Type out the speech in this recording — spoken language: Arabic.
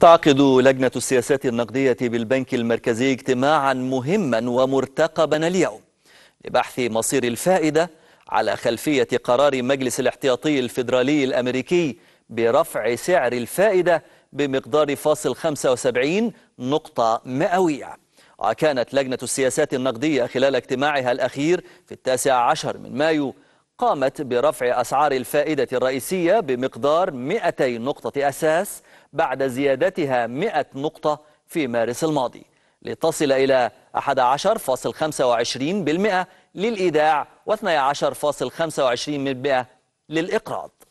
تعقد لجنة السياسات النقدية بالبنك المركزي اجتماعا مهما ومرتقبا اليوم لبحث مصير الفائدة على خلفية قرار مجلس الاحتياطي الفيدرالي الأمريكي برفع سعر الفائدة بمقدار فاصل 75 نقطة مئوية وكانت لجنة السياسات النقدية خلال اجتماعها الأخير في التاسع عشر من مايو قامت برفع أسعار الفائدة الرئيسية بمقدار 200 نقطة أساس بعد زيادتها 100 نقطة في مارس الماضي لتصل إلى 11.25% للإيداع و12.25% للإقراض